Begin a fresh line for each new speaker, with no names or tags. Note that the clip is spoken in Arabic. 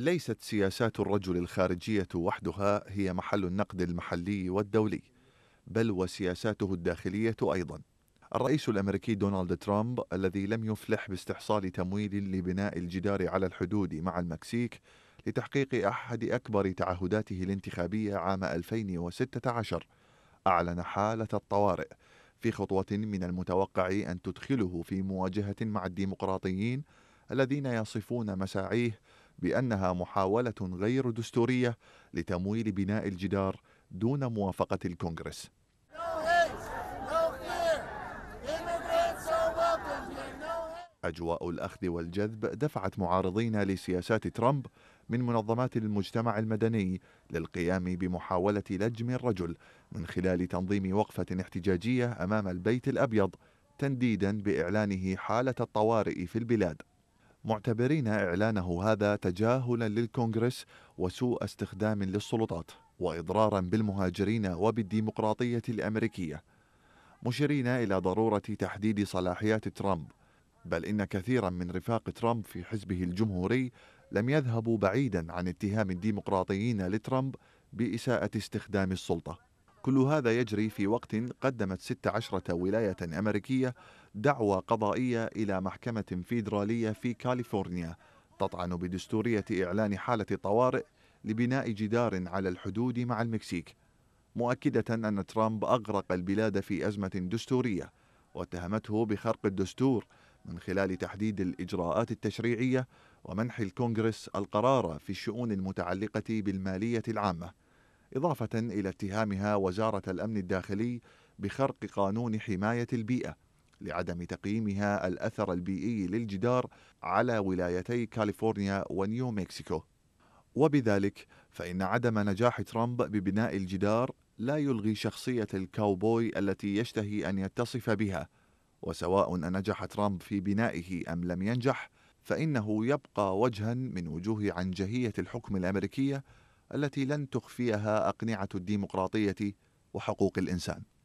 ليست سياسات الرجل الخارجيه وحدها هي محل النقد المحلي والدولي بل وسياساته الداخليه ايضا الرئيس الامريكي دونالد ترامب الذي لم يفلح باستحصال تمويل لبناء الجدار على الحدود مع المكسيك لتحقيق احد اكبر تعهداته الانتخابيه عام 2016 اعلن حاله الطوارئ في خطوه من المتوقع ان تدخله في مواجهه مع الديمقراطيين الذين يصفون مساعيه بأنها محاولة غير دستورية لتمويل بناء الجدار دون موافقة الكونغرس أجواء الأخذ والجذب دفعت معارضين لسياسات ترامب من منظمات المجتمع المدني للقيام بمحاولة لجم الرجل من خلال تنظيم وقفة احتجاجية أمام البيت الأبيض تنديدا بإعلانه حالة الطوارئ في البلاد معتبرين إعلانه هذا تجاهلا للكونغرس وسوء استخدام للسلطات وإضرارا بالمهاجرين وبالديمقراطية الأمريكية مشيرين إلى ضرورة تحديد صلاحيات ترامب بل إن كثيرا من رفاق ترامب في حزبه الجمهوري لم يذهبوا بعيدا عن اتهام الديمقراطيين لترامب بإساءة استخدام السلطة كل هذا يجري في وقت قدمت 16 ولاية أمريكية دعوى قضائية إلى محكمة فيدرالية في كاليفورنيا تطعن بدستورية إعلان حالة طوارئ لبناء جدار على الحدود مع المكسيك مؤكدة أن ترامب أغرق البلاد في أزمة دستورية واتهمته بخرق الدستور من خلال تحديد الإجراءات التشريعية ومنح الكونغرس القرار في الشؤون المتعلقة بالمالية العامة إضافة إلى اتهامها وزارة الأمن الداخلي بخرق قانون حماية البيئة لعدم تقييمها الأثر البيئي للجدار على ولايتي كاليفورنيا ونيو مكسيكو وبذلك فإن عدم نجاح ترامب ببناء الجدار لا يلغي شخصية الكاوبوي التي يشتهي أن يتصف بها وسواء أنجح ترامب في بنائه أم لم ينجح فإنه يبقى وجها من وجوه عنجهية الحكم الأمريكية التي لن تخفيها اقنعه الديمقراطيه وحقوق الانسان